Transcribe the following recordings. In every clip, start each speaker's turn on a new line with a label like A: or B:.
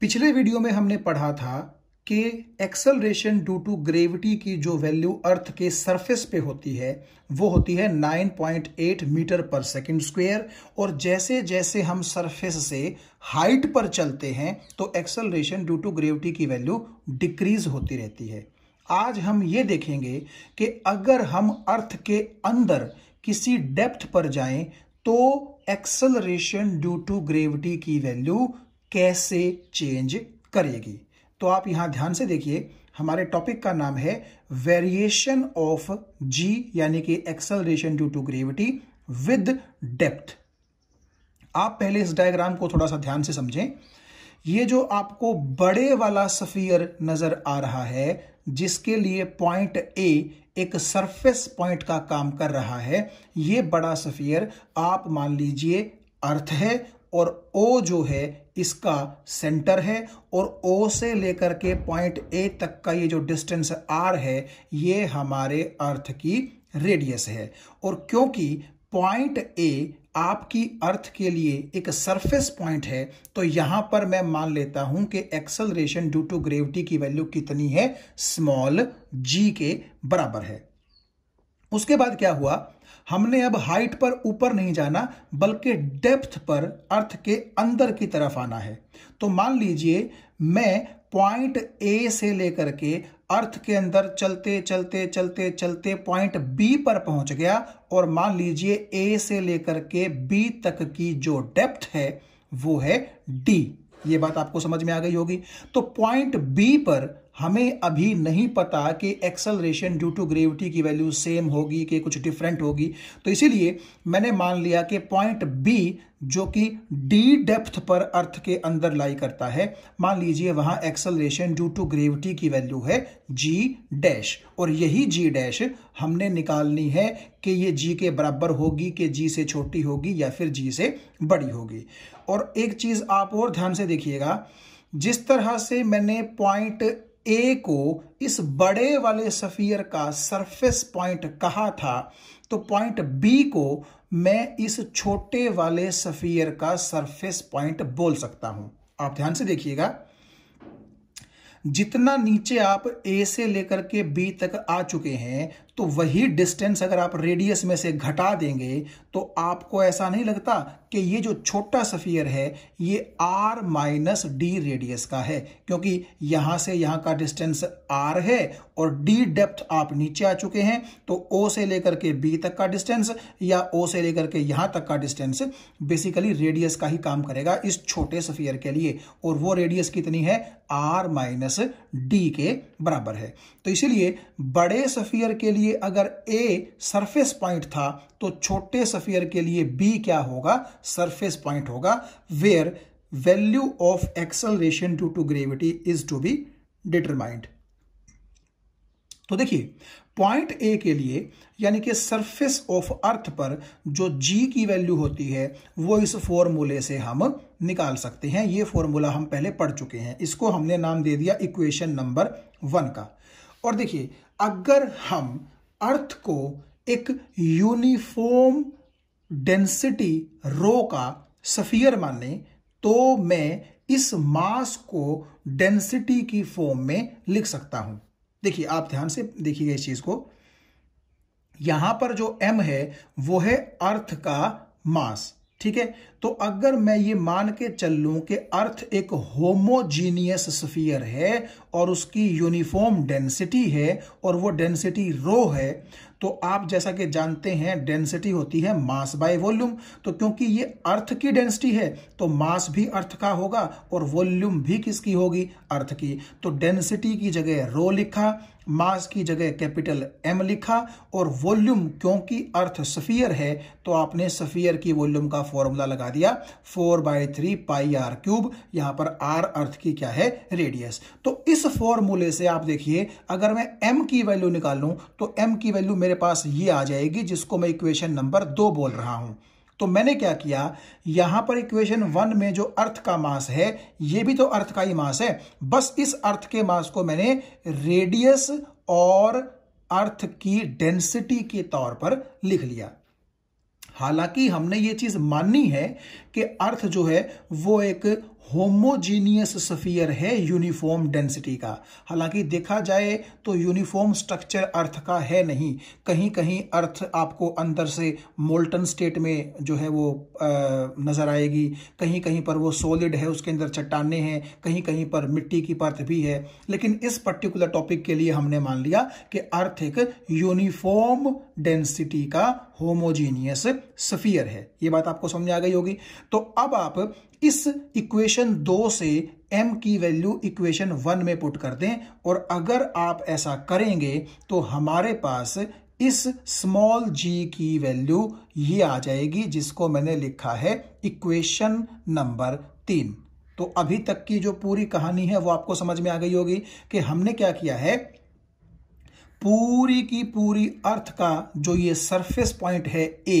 A: पिछले वीडियो में हमने पढ़ा था कि एक्सलरेशन ड्यू टू ग्रेविटी की जो वैल्यू अर्थ के सरफेस पे होती है वो होती है 9.8 मीटर पर सेकंड स्क्वायर और जैसे जैसे हम सरफेस से हाइट पर चलते हैं तो एक्सलरेशन ड्यू टू ग्रेविटी की वैल्यू डिक्रीज होती रहती है आज हम ये देखेंगे कि अगर हम अर्थ के अंदर किसी डेप्थ पर जाएं तो एक्सलरेशन ड्यू टू ग्रेविटी की वैल्यू कैसे चेंज करेगी तो आप यहां ध्यान से देखिए हमारे टॉपिक का नाम है वेरिएशन ऑफ जी यानी कि acceleration due to gravity with depth आप पहले इस डायग्राम को थोड़ा सा ध्यान से समझें ये जो आपको बड़े वाला सफियर नजर आ रहा है जिसके लिए पॉइंट ए एक सरफेस पॉइंट का काम कर रहा है ये बड़ा सफियर आप मान लीजिए अर्थ है और ओ जो है इसका सेंटर है और ओ से लेकर के पॉइंट ए तक का ये जो डिस्टेंस आर है ये हमारे अर्थ की रेडियस है और क्योंकि पॉइंट ए आपकी अर्थ के लिए एक सरफेस पॉइंट है तो यहां पर मैं मान लेता हूं कि एक्सलरेशन ड्यू टू ग्रेविटी की वैल्यू कितनी है स्मॉल जी के बराबर है उसके बाद क्या हुआ हमने अब हाइट पर ऊपर नहीं जाना बल्कि डेप्थ पर अर्थ के अंदर की तरफ आना है तो मान लीजिए मैं पॉइंट ए से लेकर के अर्थ के अंदर चलते चलते चलते चलते पॉइंट बी पर पहुंच गया और मान लीजिए ए से लेकर के बी तक की जो डेप्थ है वो है डी ये बात आपको समझ में आ गई होगी तो पॉइंट बी पर हमें अभी नहीं पता कि एक्सलरेशन ड्यू टू ग्रेविटी की वैल्यू सेम होगी कि कुछ डिफरेंट होगी तो इसीलिए मैंने मान लिया कि पॉइंट बी जो कि डी डेप्थ पर अर्थ के अंदर लाई करता है मान लीजिए वहां एक्सलरेशन ड्यू टू ग्रेविटी की वैल्यू है जी डैश और यही जी डैश हमने निकालनी है कि ये जी के बराबर होगी कि जी से छोटी होगी या फिर जी से बड़ी होगी और एक चीज आप और ध्यान से देखिएगा जिस तरह से मैंने पॉइंट ए को इस बड़े वाले सफियर का सरफेस पॉइंट कहा था तो पॉइंट बी को मैं इस छोटे वाले सफियर का सरफेस पॉइंट बोल सकता हूं आप ध्यान से देखिएगा जितना नीचे आप ए से लेकर के बी तक आ चुके हैं तो वही डिस्टेंस अगर आप रेडियस में से घटा देंगे तो आपको ऐसा नहीं लगता कि ये जो छोटा सफ़ियर है ये आर माइनस डी रेडियस का है क्योंकि यहां से यहां का डिस्टेंस आर है और डी डेप्थ आप नीचे आ चुके हैं तो ओ से लेकर के बी तक का डिस्टेंस या ओ से लेकर के यहां तक का डिस्टेंस बेसिकली रेडियस का ही काम करेगा इस छोटे सफ़ियर के लिए और वो रेडियस कितनी है आर माइनस माइनस डी के बराबर है तो इसीलिए बड़े सफ़ियर के लिए अगर ए सरफेस पॉइंट था तो छोटे सफ़ियर के लिए बी क्या होगा सरफेस पॉइंट होगा where value of acceleration due to gravity is to be determined तो देखिए पॉइंट ए के लिए यानी कि सरफेस ऑफ अर्थ पर जो जी की वैल्यू होती है वो इस फॉर्मूले से हम निकाल सकते हैं ये फॉर्मूला हम पहले पढ़ चुके हैं इसको हमने नाम दे दिया इक्वेशन नंबर वन का और देखिए अगर हम अर्थ को एक यूनिफॉर्म डेंसिटी रो का सफियर माने तो मैं इस मास को डेंसिटी की फॉर्म में लिख सकता हूं देखिए आप ध्यान से देखिएगा इस चीज को यहां पर जो एम है वो है अर्थ का मास ठीक है तो अगर मैं ये मान के चल लू कि अर्थ एक होमोजीनियस स्फीयर है और उसकी यूनिफॉर्म डेंसिटी है और वो डेंसिटी रो है तो आप जैसा कि जानते हैं डेंसिटी होती है मास बाय वॉल्यूम तो क्योंकि ये अर्थ की डेंसिटी है तो मास भी अर्थ का होगा और वॉल्यूम भी किसकी होगी अर्थ की तो डेंसिटी की जगह रो लिखा मास की जगह कैपिटल एम लिखा और वॉल्यूम क्योंकि अर्थ सफियर है तो आपने सफियर की वॉल्यूम का फॉर्मूला लगा दिया four by three pi r cube यहां पर आर अर्थ की क्या है रेडियस तो इस फॉर्मूले से आप देखिए अगर मैं एम की वैल्यू निकाल लूं तो एम की वैल्यू मेरे मेरे पास ये आ जाएगी जिसको मैं इक्वेशन नंबर दो बोल रहा हूँ तो मैंने क्या किया यहाँ पर इक्वेशन वन में जो अर्थ का मास है ये भी तो अर्थ का ही मास है बस इस अर्थ के मास को मैंने रेडियस और अर्थ की डेंसिटी के तौर पर लिख लिया हालांकि हमने ये चीज़ माननी है कि अर्थ जो है वो एक होमोजीनियस सफियर है यूनिफॉर्म डेंसिटी का हालांकि देखा जाए तो यूनिफॉर्म स्ट्रक्चर अर्थ का है नहीं कहीं कहीं अर्थ आपको अंदर से मोल्टन स्टेट में जो है वो नज़र आएगी कहीं कहीं पर वो सॉलिड है उसके अंदर चट्टाने हैं कहीं कहीं पर मिट्टी की परत भी है लेकिन इस पर्टिकुलर टॉपिक के लिए हमने मान लिया कि अर्थ एक यूनिफॉर्म डेंसिटी का होमोजीनियस सफियर है ये बात आपको समझ आ गई होगी तो अब आप इस इक्वेशन दो से m की वैल्यू इक्वेशन वन में पुट कर दें और अगर आप ऐसा करेंगे तो हमारे पास इस स्मॉल g की वैल्यू ये आ जाएगी जिसको मैंने लिखा है इक्वेशन नंबर तीन तो अभी तक की जो पूरी कहानी है वो आपको समझ में आ गई होगी कि हमने क्या किया है पूरी की पूरी अर्थ का जो ये सरफेस पॉइंट है ए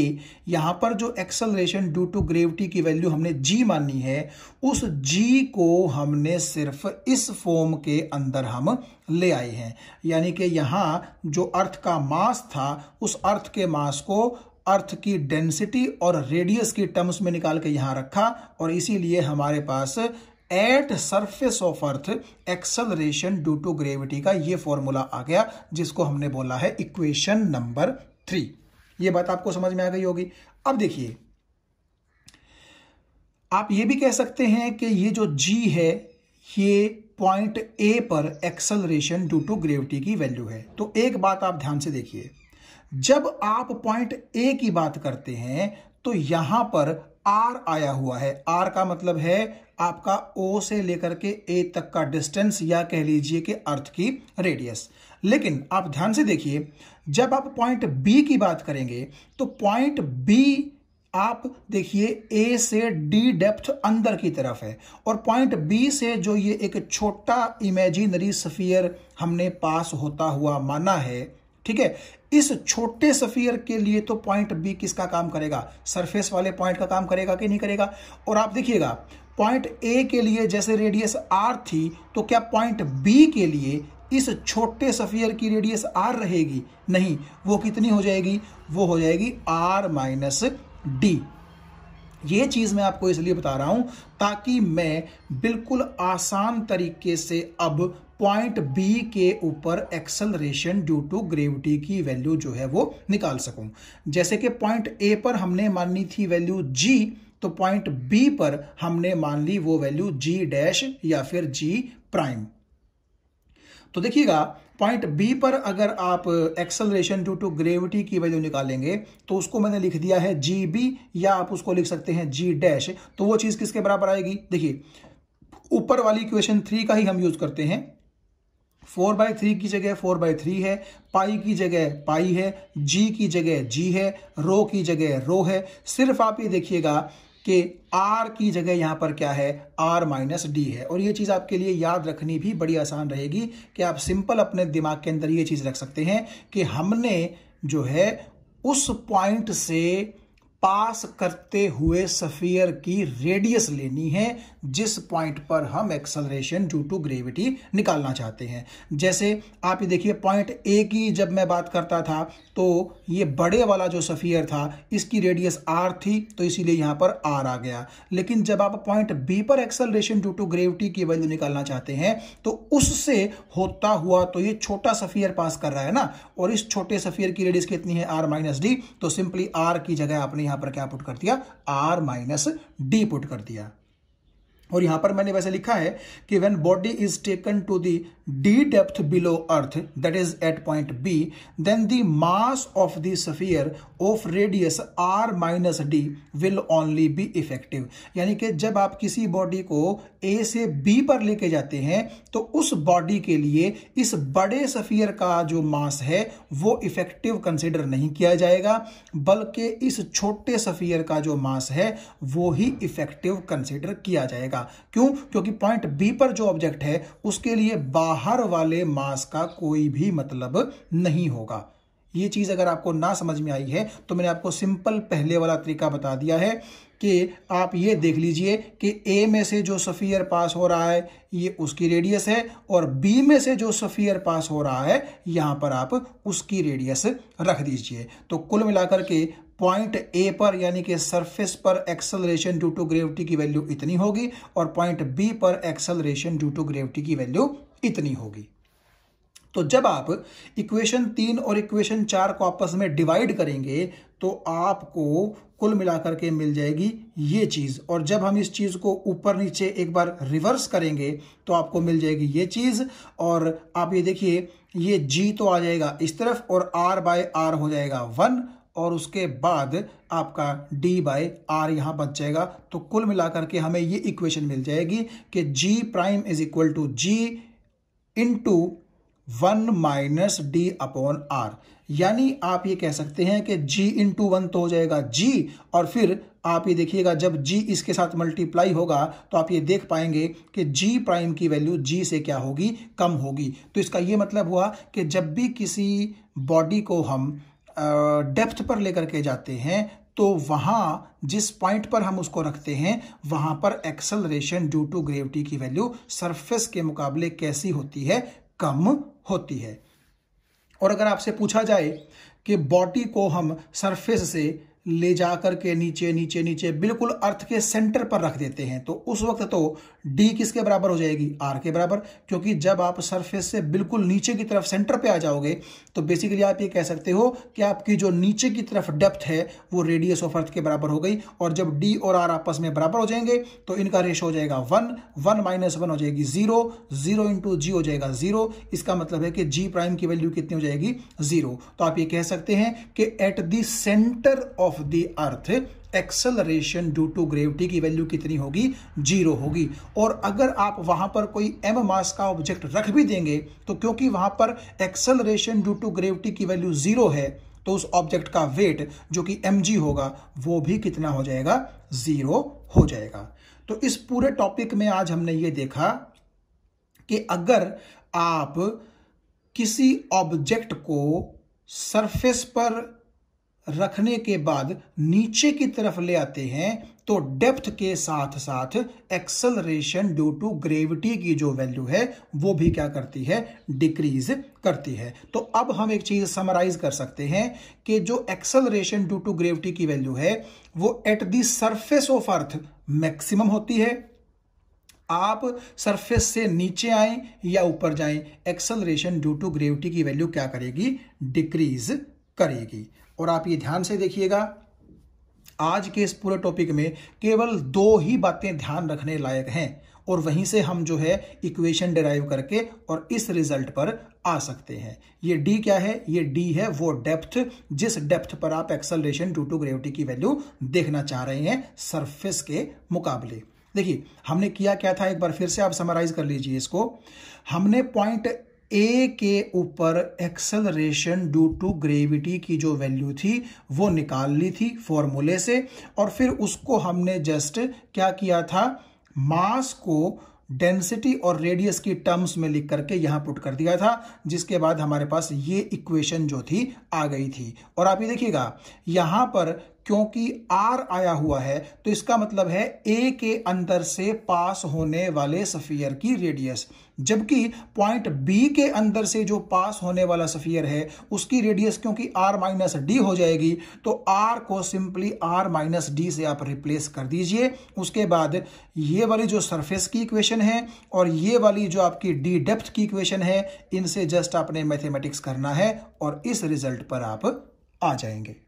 A: यहाँ पर जो एक्सलरेशन ड्यू टू ग्रेविटी की वैल्यू हमने जी मानी है उस जी को हमने सिर्फ इस फॉर्म के अंदर हम ले आए हैं यानी कि यहाँ जो अर्थ का मास था उस अर्थ के मास को अर्थ की डेंसिटी और रेडियस की टर्म्स में निकाल के यहाँ रखा और इसीलिए हमारे पास at surface of earth acceleration due to gravity का ये फॉर्मूला आ गया जिसको हमने बोला है इक्वेशन नंबर थ्री ये बात आपको समझ में आ गई होगी अब देखिए आप ये भी कह सकते हैं कि ये जो जी है ये पॉइंट ए पर एक्सलरेशन ड्यू टू ग्रेविटी की वैल्यू है तो एक बात आप ध्यान से देखिए जब आप पॉइंट ए की बात करते हैं तो यहां पर आर आया हुआ है आर का मतलब है आपका ओ से लेकर के ए तक का डिस्टेंस या कह लीजिए कि अर्थ की रेडियस लेकिन आप ध्यान से देखिए जब आप पॉइंट बी की बात करेंगे तो पॉइंट बी आप देखिए ए से डी डेप्थ अंदर की तरफ है और पॉइंट बी से जो ये एक छोटा इमेजिनरी सफियर हमने पास होता हुआ माना है ठीक है इस छोटे सफियर के लिए तो पॉइंट बी किसका काम करेगा सरफेस वाले पॉइंट का काम करेगा कि नहीं करेगा और आप देखिएगा पॉइंट ए के लिए जैसे रेडियस आर थी तो क्या पॉइंट बी के लिए इस छोटे सफ़ियर की रेडियस आर रहेगी नहीं वो कितनी हो जाएगी वो हो जाएगी आर माइनस डी ये चीज़ मैं आपको इसलिए बता रहा हूँ ताकि मैं बिल्कुल आसान तरीके से अब पॉइंट बी के ऊपर एक्सलरेशन ड्यू टू ग्रेविटी की वैल्यू जो है वो निकाल सकूं जैसे कि पॉइंट ए पर हमने माननी थी वैल्यू जी तो पॉइंट बी पर हमने मान ली वो वैल्यू जी डैश या फिर जी प्राइम तो देखिएगा पॉइंट बी पर अगर आप एक्सलेशन ड्यू टू ग्रेविटी की वैल्यू निकालेंगे तो उसको मैंने लिख दिया है जी बी या आप उसको लिख सकते हैं जी डैश तो वो चीज़ किसके बराबर आएगी देखिए ऊपर वाली इक्वेशन थ्री का ही हम यूज़ करते हैं फोर बाय थ्री की जगह फोर बाय थ्री है पाई की जगह पाई है जी की जगह जी है रो की जगह रो है सिर्फ आप ये देखिएगा कि आर की जगह यहाँ पर क्या है आर माइनस डी है और ये चीज़ आपके लिए याद रखनी भी बड़ी आसान रहेगी कि आप सिंपल अपने दिमाग के अंदर ये चीज़ रख सकते हैं कि हमने जो है उस पॉइंट से पास करते हुए सफियर की रेडियस लेनी है जिस पॉइंट पर हम एक्सलरेशन ड्यू टू ग्रेविटी निकालना चाहते हैं जैसे आप ये देखिए पॉइंट ए की जब मैं बात करता था तो ये बड़े वाला जो सफियर था इसकी रेडियस आर थी तो इसीलिए यहाँ पर आर आ गया लेकिन जब आप पॉइंट बी पर एक्सलरेशन ड्यू टू ग्रेविटी की वैल्यू निकालना चाहते हैं तो उससे होता हुआ तो ये छोटा सफियर पास कर रहा है ना और इस छोटे सफियर की रेडियस कितनी है आर माइनस डी तो सिंपली आर की जगह आपने यहां पर क्या पुट कर दिया आर माइनस डी पुट कर दिया और यहां पर मैंने वैसे लिखा है कि when body is taken to the d depth below earth that is at point B then the mass of the sphere of radius r minus d will only be effective यानी कि जब आप किसी बॉडी को ए से B पर लेके जाते हैं तो उस बॉडी के लिए इस बड़े सफियर का जो मास है वो इफेक्टिव कंसिडर नहीं किया जाएगा बल्कि इस छोटे सफियर का जो मास है वो ही इफेक्टिव कंसिडर किया जाएगा बेटा क्यों क्योंकि पॉइंट बी पर जो ऑब्जेक्ट है उसके लिए बाहर वाले मास का कोई भी मतलब नहीं होगा ये चीज़ अगर आपको ना समझ में आई है तो मैंने आपको सिंपल पहले वाला तरीका बता दिया है कि आप ये देख लीजिए कि ए में से जो सफियर पास हो रहा है ये उसकी रेडियस है और बी में से जो सफियर पास हो रहा है यहाँ पर आप उसकी रेडियस रख दीजिए तो कुल मिलाकर के पॉइंट ए पर यानी कि सरफेस पर एक्सलरेशन ड्यू टू ग्रेविटी की वैल्यू इतनी होगी और पॉइंट बी पर एक्सलरेशन ड्यू टू ग्रेविटी की वैल्यू इतनी होगी तो जब आप इक्वेशन तीन और इक्वेशन चार को आपस में डिवाइड करेंगे तो आपको कुल मिलाकर के मिल जाएगी ये चीज़ और जब हम इस चीज़ को ऊपर नीचे एक बार रिवर्स करेंगे तो आपको मिल जाएगी ये चीज़ और आप ये देखिए ये जी तो आ जाएगा इस तरफ और आर बाय आर हो जाएगा वन और उसके बाद आपका d बाय आर यहाँ बच जाएगा तो कुल मिलाकर के हमें ये इक्वेशन मिल जाएगी कि g prime is equal to g into one minus d upon r यानी आप ये कह सकते हैं कि g टू वन तो हो जाएगा g और फिर आप ये देखिएगा जब g इसके साथ मल्टीप्लाई होगा तो आप ये देख पाएंगे कि g प्राइम की वैल्यू g से क्या होगी कम होगी तो इसका ये मतलब हुआ कि जब भी किसी बॉडी को हम डेप्थ पर लेकर के जाते हैं तो वहां जिस पॉइंट पर हम उसको रखते हैं वहां पर एक्सलरेशन ड्यू टू ग्रेविटी की वैल्यू सरफेस के मुकाबले कैसी होती है कम होती है और अगर आपसे पूछा जाए कि बॉडी को हम सरफेस से ले जा कर के नीचे नीचे नीचे बिल्कुल अर्थ के सेंटर पर रख देते हैं तो उस वक्त तो डी किसके बराबर हो जाएगी आर के बराबर क्योंकि जब आप सरफेस से बिल्कुल नीचे की तरफ सेंटर पे आ जाओगे तो बेसिकली आप ये कह सकते हो कि आपकी जो नीचे की तरफ डेप्थ है वो रेडियस ऑफ अर्थ के बराबर हो गई और जब डी और आर आपस में बराबर हो जाएंगे तो इनका रेशो हो जाएगा वन वन माइनस वन हो जाएगी जीरो जीरो इंटू जी हो जाएगा जीरो इसका मतलब है कि जी प्राइम की वैल्यू कितनी हो जाएगी जीरो तो आप ये कह सकते हैं कि at the centre of of the earth acceleration due to gravity की वैल्यू कितनी होगी जीरो होगी और अगर आप वहां पर कोई एम मास का ऑब्जेक्ट रख भी देंगे तो क्योंकि वहां पर एक्सलरेशन ड्यू टू ग्रेविटी की वैल्यू जीरो है तो उस ऑब्जेक्ट का वेट जो कि एम होगा वो भी कितना हो जाएगा जीरो हो जाएगा तो इस पूरे टॉपिक में आज हमने ये देखा कि अगर आप किसी ऑब्जेक्ट को सरफेस पर रखने के बाद नीचे की तरफ ले आते हैं तो डेप्थ के साथ साथ एक्सलरेशन ड्यू टू ग्रेविटी की जो वैल्यू है वो भी क्या करती है डिक्रीज करती है तो अब हम एक चीज समराइज कर सकते हैं कि जो एक्सलरेशन ड्यू टू ग्रेविटी की वैल्यू है वो at the surface of earth maximum होती है आप सरफेस से नीचे आए या ऊपर जाए एक्सलरेशन ड्यू टू ग्रेविटी की वैल्यू क्या करेगी डिक्रीज करेगी और आप ये ध्यान से देखिएगा आज के इस पूरे टॉपिक में केवल दो ही बातें ध्यान रखने लायक हैं और वहीं से हम जो है इक्वेशन डिराइव करके और इस रिजल्ट पर आ सकते हैं ये डी क्या है ये डी है वो डेप्थ जिस डेप्थ पर आप एक्सलेशन टू टू ग्रेविटी की वैल्यू देखना चाह रहे हैं सरफेस के मुकाबले देखिए हमने किया क्या था एक बार फिर से आप समराइज कर लीजिए इसको हमने पॉइंट ए के ऊपर एक्सलरेशन ड्यू टू ग्रेविटी की जो वैल्यू थी वो निकाल ली थी फॉर्मूले से और फिर उसको हमने जस्ट क्या किया था मास को डेंसिटी और रेडियस की टर्म्स में लिख करके यहाँ पुट कर दिया था जिसके बाद हमारे पास ये इक्वेशन जो थी आ गई थी और आप ये देखिएगा यहाँ पर क्योंकि आर आया हुआ है तो इसका मतलब है ए के अंदर से पास होने वाले सफ़ियर की रेडियस जबकि पॉइंट बी के अंदर से जो पास होने वाला सफ़ियर है उसकी रेडियस क्योंकि आर माइनस डी हो जाएगी तो आर को सिंपली आर माइनस डी से आप रिप्लेस कर दीजिए उसके बाद ये वाली जो सरफेस की इक्वेशन है और ये वाली जो आपकी डी डेप्थ की इक्वेशन है इनसे जस्ट आपने मैथमेटिक्स करना है और इस रिजल्ट पर आप आ जाएंगे